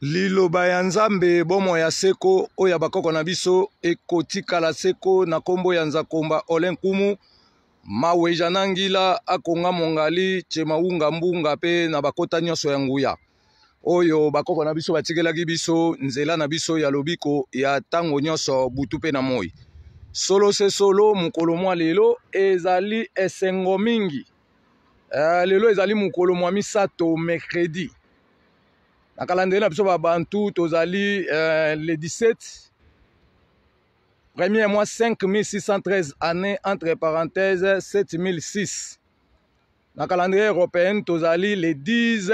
liloba ya nzambe bomoi ya seko oyo ya bakoko na biso ekotikala seko na nkombo ya nzakomba ole nkumu maweja na ngila akonga mongali tshemaunga mbunga mpe na bakota nyonso ya nguya oyo bakoko na biso batikelaki biso nzela na biso ya lobiko ya ntango nyonso butu mpe na moi solo se solo mokolo mwa lelo ezali esengo mingi uh, lelo ezali mokolo mwa misato mercredi na calendrier na biso babantu tozali euh, le 17 premier mois 5613 année entre parenthèse 7006 na calendrier européenne tozali le 10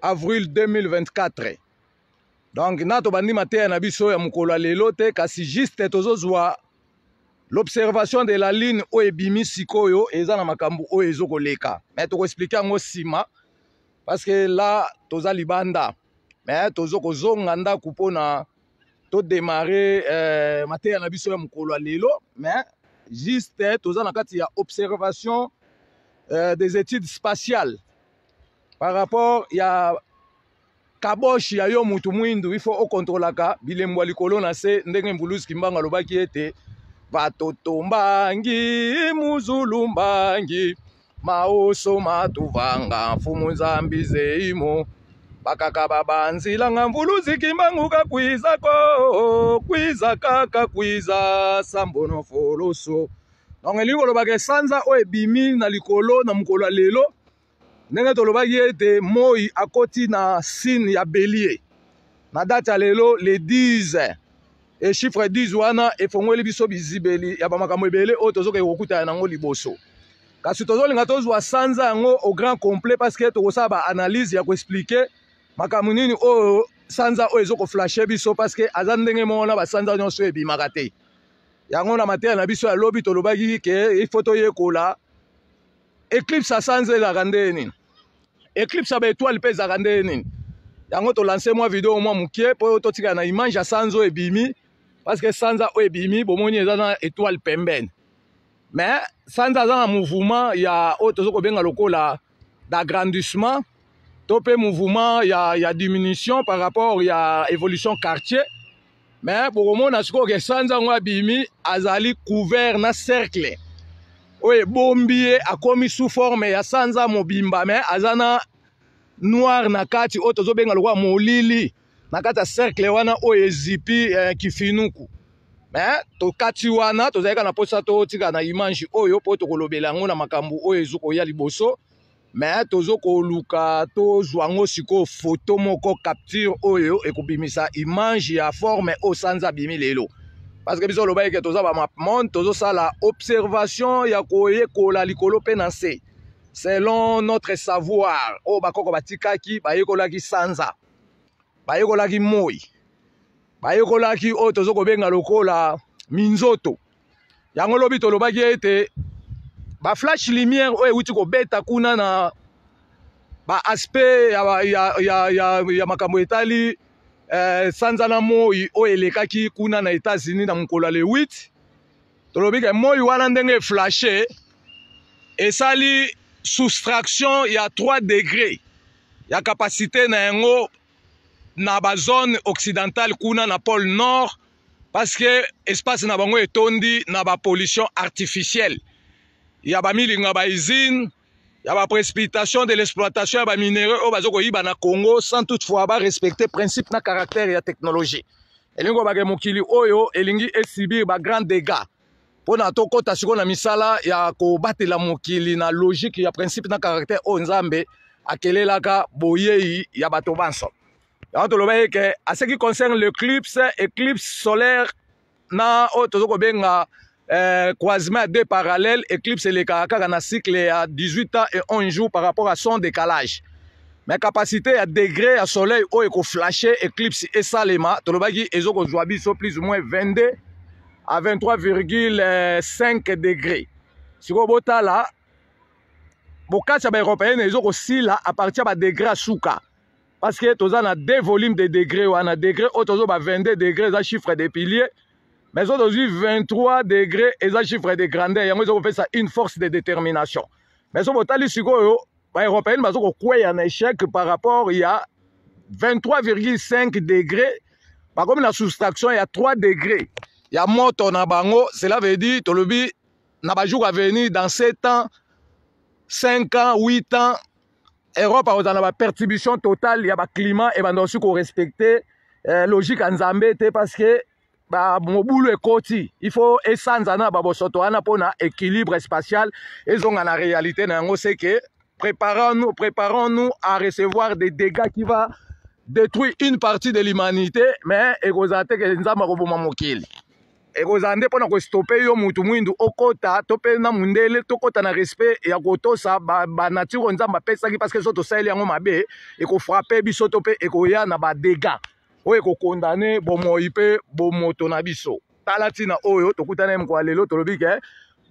avril 2024 donc na tobandi mateya na biso ya mokolo ya lelo te kasi juste tozozwa l'observation de la ligne oyo ebimi sikoyo eza na makambo oyo ezokoleka me tokoexplike yango nsima parceke la toza libanda me toza kozonga ndako mpona todemare eh, mateya na biso ya mokolo ya lelo me juste toza na kati ya observation eh, des études spatiales par rapport ya kaboshe ya yo motu mwindu ifo okontrolaka bilembo ya likolo na se ndenge mbuluski mbango alobaki ete bato tombangi muzulu mbangi mauso matuvanga mfumu nzambi zeimo bakakaba banzilanga mvulu zikimbanguka kwizako kwiza kaka kwiza sambono foloso donc elingi kolobaka esanza oyo ebimi na likolo na mokolo ya lelo ndenge tolobaki ete moi akoti na sine ya belie na date ya lelo le 10 echiffre 10 wana efongweli biso bizibeli ya bamakambo ebele oyo tozokeki kokutana yango liboso kasi tozolinga tozwa sanza yango au grand complet parceke tokosala baanalyse ya koexplike makambo nini oyo sanza oyo ezokoflashe biso parceke aza ndenge moko na basanza nyonso ebimaka te yango na mateya na biso yalobi tolobaki ke ifo e toyekola eclipse ya sanza ezalaka ndeye nini eclipse ya baetoile mpe ezalaka ndeye nini yango tolanse mwa video mwa mokie mpo totikala na image ya sanza oyo ebimi parceke sanza oyo ebimi bomoni eza na etoile pembene me sanza aza na mouvement ya oyo toza kobenga lokola d'agrandissement to mpe mouvement ya, ya diminution par rapport ya évolution quartier me bokomona sikoyo ke sanza yango abimi azali couvert na cercle oyo ebombi ye akómi sous forme ya sanza mobimba me aza na noire na kati oyo tozobenga lokola molili na kati ya cercle wana oyo oh, ezipi eh, kifinuku me eh, tokati wana tozali kaka na mposa totika na image oyo mpo tokolobela yango na makambo oyo ezokoya liboso me tozokoluka tozwa yango sikoyo foto moko capture oyo ekobimisa image ya forme oyo sanza abimi lelo parce que biso olobaki ke toza bamapmonde tozosala observation ya koyekola likolo mpe na se selon notre savoir oyo bakoko batikaki bayekolaki sanza bayekolaki moi bayekolaki oyo toza kobenga lokola minzoto yango lobi tolobaki ete baflash lumière oyo ewuti kobeta kuna na baaspect ya, ya, ya, ya, ya makambo etali eh, sanza na moi oyo elekaki kuna na états-unis na mokolo ya le 8 tolobi ke moi wana ndenge eflashe esali soustraction ya 3 degré ya kapasité na yango na bazone occidentale kuna na pôle nord parceke espace na bango etondi na bapollution artificielle ya bamilinga bausine ya baprecipitation de l'exploitation ya baminéraux oyo baza koyiba na congo sans toutefois barespecte principe na caractère ya technologie elingi kobake mokili oyo elingi esibir bagrand dégât mpona tokɔta sikoyo na misala ya kobatela mokili na logique ya principe na caractère oyo nzambe akelelaka boyei ya bato banso yango toloba ye ke a ce qui concerne l'éclipse éclipse solaire na oyo toza kobenga Euh, croisement à deux parallèles, éclipse les Caracas en cycle à 18 ans et 11 jours par rapport à son décalage. Mais capacité à degré à soleil, où est flashé, éclipse et salema, Tolobagi et Zoko sont plus ou moins 22 à 23,5 euh, degrés. Si vous avez là, Bokatsa Européenne, ils ont aussi là à partir de degré à Souka. parce que tu a deux volumes de degré a degré oyo 22 22 degrés, ça chiffre des piliers. mais tu 23 23 et ça chiffre de grandeur je fais ça, une force de détermination mais so on sikoyo qu'il y a un échec par rapport à 23,5 degrés. Par Comme la soustraction il y a 3 degrés. Il y a un bango cela veut dire tolobi na jour à venir dans 7 ans 5 ans 8 ans erope akozala na bapertribution totale ya baclimat ebanda osi korespecte eh, logike ya nzambe te parceke bamobulu ekoti ifo esanza na babosoto wana mpona équilibre spatial ezonga na réalité na yango seke préparons-nous préparons-nous à recevoir des dégâts qui va détruire une partie de l'humanité mais ekozala te ke nzambe akoboma mokili ekozala nde mpona kostope yo mutu mwindu okota to mpe na mondele tokɔta na respect ya kotosa banature ba nzambe apesaki parceke so tosali yango mabe ekofrape biso to mpe ekoya na badega oyo ekokondane bomoi mpe bomoto na biso tala ntina oyo tokutana moko ya lelo tolobi ke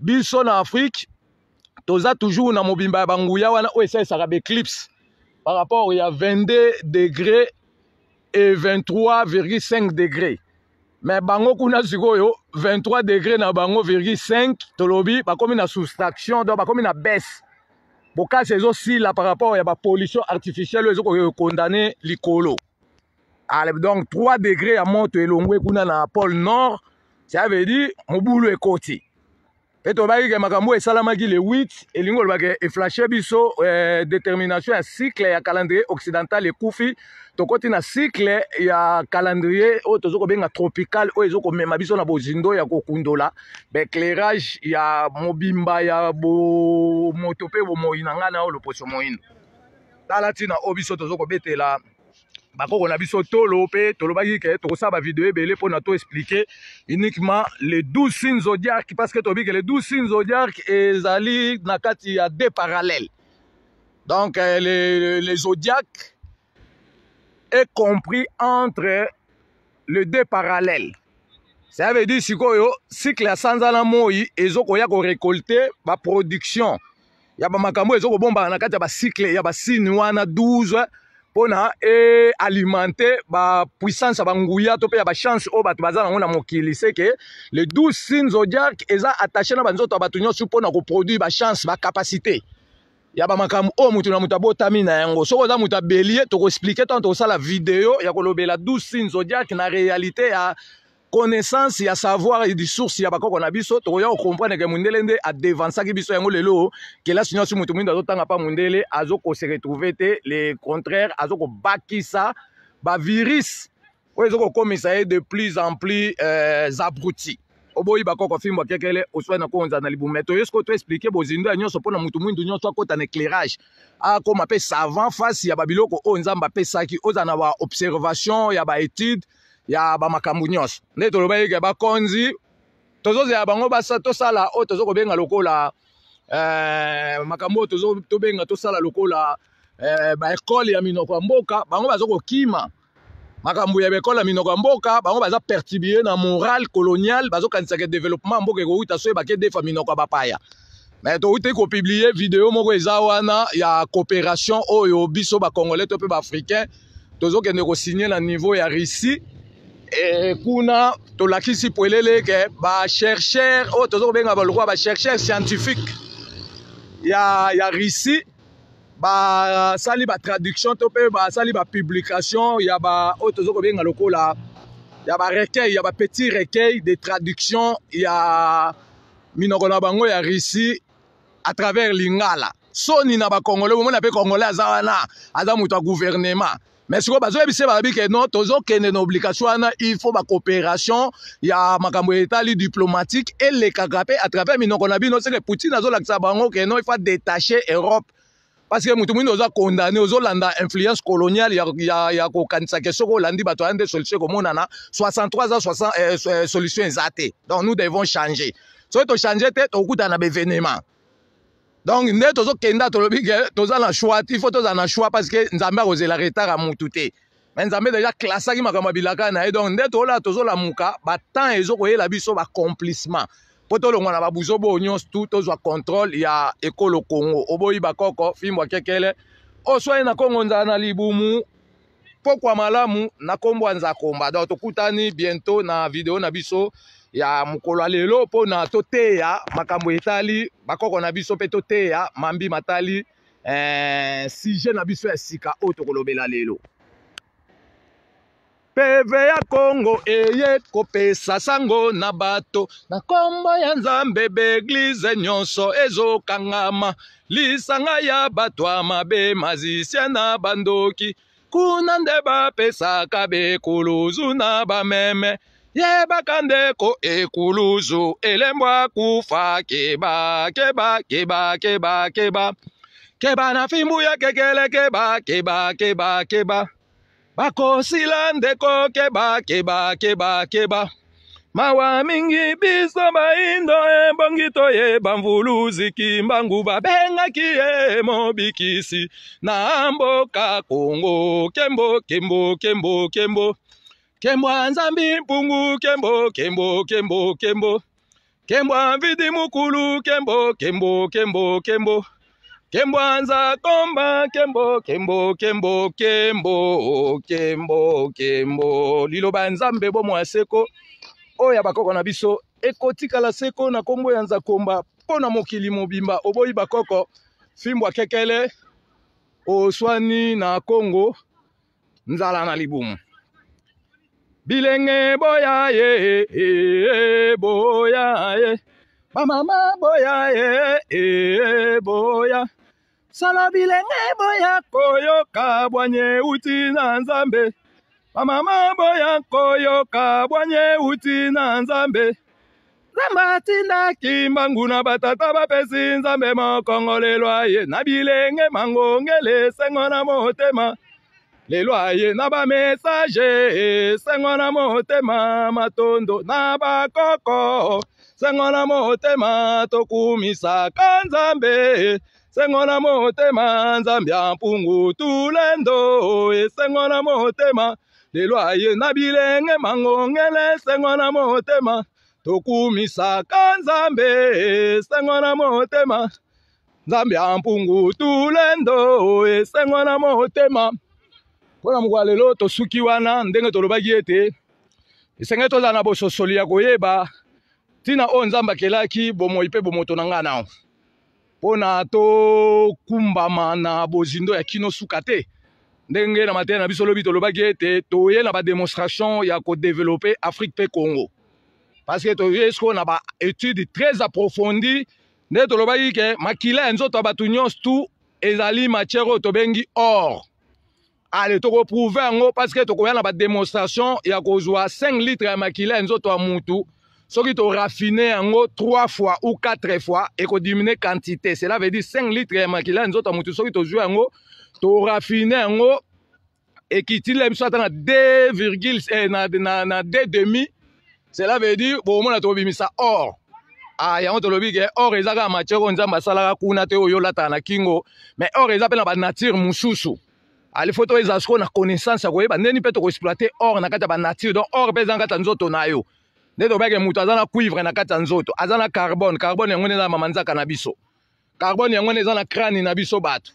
biso na afrike toza toujours na mobimba ya banguya wana oyo esalisaka baeclipse par rapport ya 22 degré et 23,5 degré me bango kuna sikoyo 23 degré na bango virgule 5 tolobi bakomi na soustraction donc bakomi na baisse bokasi ezosila par rapport ya bapollution artificielle oyo ezokoki ekondane likolo donc 3 degré ya moto elongwe kuna na pole nord ça veut dire mobulu ekoti mpe tobayiki ke makambo esalamaki le 8 elingi olobake eflashe biso eh, détermination ya cycle ya calendrier occidental ekufi tokoti na cycle ya calendrier oyo tozo kobenga tropical oyo ezo komema biso na bozindo ya kokundola baéclairage ya mobimba ya bomoto mpe bomoi na ngai na oyo loposo moindo tala ntina oyo biso tozo kobetela bakoko na biso tolo mpe tolobaki ke tokosala bavideo ebele mpona to explike uniquement le 12 signes zodiarque parce que toyebi ke le 12 signes zodiarque ezali na kati ya deux parallèle donc euh, les, les zodiaques est compris entre le deux parallèles ça veut dire sikoyo cycle ya sanza na moi ezokoya korécolte baproduction ya bamakambo ezokobombaka na kati ya bacycle ya basine wana 12 mpona ealimente bapuissance ya banguya to mpe ya bachance oyo bato baza nango na mokili seke le 12 sine zodiac eza attaché na banzoto ya bato nyonso mpona koproduire bachance bacapacité ya bamakambo oyo mutu na mutu abotami na yango soki oza mutu abelie tokoexplike ntango tokosala video ya kolobela 12 signes zodiaque na réalité ya connaissance ya savoir et source ya bakoko na biso tokoya kocomprendre ke mundele nde adevansaki biso yango lelo kelasi nyonso moto moindo azotanga mpa mundele azokose retrouve te le contraire azokobakisa bavirus oyo ezokokomisa ye de plus en plus euh, abruti oboyiba koko fimbo akekele oswa na konza na libumu me toye sikoyo toexplike bozindo ya nyonso mpona motu mwindu nyonso akɔta na éclairage akóma mpe savant fasi ya babiloko oyo nzambe apesaki ozala na baobservation ya baétude ya bamakambo nyonso nde toloba yeke bakonzi tozozela bango tosala oyo tozokobenga lokola eh, makambo oyo tobenga tosala lokola eh, baekole ya minoko ya mboka bango bazokokima makambo ya baekole ya minoko ya mboka bango baza pertibie na moral colonial bazokanisaka développement ya mboka ekowuta so ebaki edefa minoko ya bapaya me towuti kopiblie video moko eza wana ya coopération oyo biso bacongolais to mpe baafricain tozokende kosigne na niveau ya russie e, kuna tolakisi polele ke bachercheur oyo tozokobenga balokwa bachercheur scientifique ya, ya russie basali batraduction to mpe basali bapublication ya ba oyo toza kobenga lokola ya barecueil ya bapetit recueil de traduction ya minoko na bango ya russie à travers lingala soni na bakongole omona mpe congolais aza wana aza moto ya gouvernement mais sikoyo bazoyebisa babi ke non tozokende na obligation wana il faut bacoopération ya makambo etali diplomatique elekaka mpe à travers minoko na bino seke poutine azolakisa bango ke non il faut détacher europe parce que mutu mwini oza condamné ozolanda influence coloniale ya, ya, ya kokanisaka soki olandi bato aya nde solution ekomonana 63 za 60, eh, solution eza te donc nous devons changer soki tochange te tokokutana na bevenema donc nde tozokenda tolobi ke toza na choix il faut toza na choix parce que nzambe akozela retard ya mutu te me nzambe deja klasaki makambo ya bilaka na ye donc nde toola tozolamuka batemps ezokoyela biso bacomplissement mpo tolongwa na babuzo boyo nyonso tu tozwa contrôle ya ekolo kongo oboyiba koko fimbo akekele oswaye oh, na kongo nzala na libumu pokwa malamu na nkombo ya nzakomba donc tokutani bientôt na video na biso ya mokolo ya lelo mpona toteya makambo etali bakoko na biso mpe toteya mambi matali eh, sujet na biso ya sika oyo tokolobela lelo peve ya kongo eye kopesa sango na bato na nkombo ya nzambe beglize nyonso ezokangama lisanga ya bato ya mabe mazisia na bandoki kuna nde bapesaka bekuluzu na bameme yebaka ndeko ekuluzu elembwa kufa keba keba keba keba keba keba na fimbu ya kekele keba keba keba keba, keba. bakosila ndeko keba keba keba keba mawa mingi biso bayindo ebongi toyeba mvulu ziki mbangu babengaki ye mobikisi na mboka kongo kembo kembo kembo kembo kembwa nzambi mpungu kembo kembo kembo kembo kembwa vidi mukulu kembo kembo kembo kembo, kembo. Kembwanza komba kembo kembo kembo kembo kembo kembo liloba nzambe bomwa seko oyo bakoko na biso ekotikala seko na nkombo ya nzakomba mpo na mokili mobimba oboyi bakoko fimbwa kekele oswani na kongo nzala na libumu bilenge boya ye e, e boya ye bamama boya ye e, e boya sala bilenge boya koyoka bwanye euti na nzambe bamama boya koyoka bwanye euti na nzambe nzambe atindaki mbangu na batata bapesi nzambe mokongolelwa ye na bilenge mangongele esengo na motema lelo aye na bamesage esengo na motema matondo na bakoko sengo na motema tokumisaka nzambe sengona motema nzambe ampungu tulendo esengona motema lelo aye na bilenge mangongele esengona motema tokumisaka nzambe esengona motema nzambe ampungu tulendo esengona motema mpona mokolo ya lelo tosuki wana ndenge tolobaki ete esengeli tozala na bososoli ya koyeba ntina oyo nzambe akelaki bomoi mpe bomoto na ngai nao to kumba na bozindo ya kino suka ndenge na matele na biso lobi tolobaki ete toye na bademonstration ya kodevelope afrique mpe congo parce que toye sikoyo na étude très approfondie nde tolobaki ke makila ya nzoto ya bato tu ezali matière to tobengi or Allez, ale prouver ngo parce que ya na démonstration ya joa 5 litres ya makila enzo to mutu soki torafine yango 3 fois ou 4 fois ekodimine quantité cela veut dire 5 litre ya makila nzoto ya motu soki tozwi yango torafine yango ekitila biso ata na 2 virgule eh, na, na, na 2 demi cela veut dire bomona tobimisa or ah, yango tolobi ke or eza kaka matiere oyo nzambe asalaka kuna te oyo olataka na kingo mais or eza mpe na banature mosusu alifo ah, to eza sikoyo na connaissance ya koyeba ndeni mpe tokoexploite or na kati ya banature donc or mpe eza na kati ya nzoto na yo nde tobake moto aza na cuivre na kati ya nzoto aza na carbone carbone yango nde eza na mama nzaka na biso carbone yango nde eza na crane na biso bato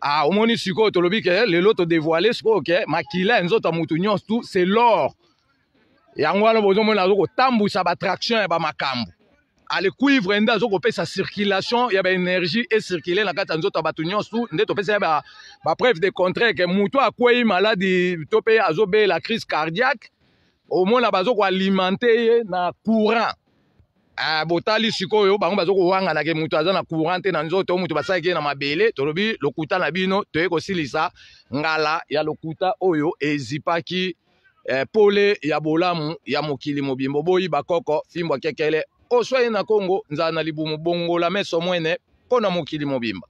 ah, omoni sikoyo tolobi ke lelo todevoile sikoyo ke makila ya nzoto ya motu nyonso tu c'est lor yango wana bozomona azo kotambusa batraction ya bamakambo alecuivre nde azo kopesa circulation ya baénergie ecircule na kati ya nzoto ya bato nyonso tu nde topesa ye bapreuve ba de contraire ke motu akwei maladi to mpe azobela crise cardiaque omona baza koalimente ye na courant ah, botali sikoyo bango baza kowangana ke moto aza na courant te na nzoto moto basalaki ye na mabele tolobi lokuta na bino toye kosilisa ngala ya lokuta oyo ezipaki eh, pole ya bolamu ya mokili mobimba boyi bakoko fimbo akekele oswaye na kongo nzala na libumu bongola meso mwene mpo na mokili mobimba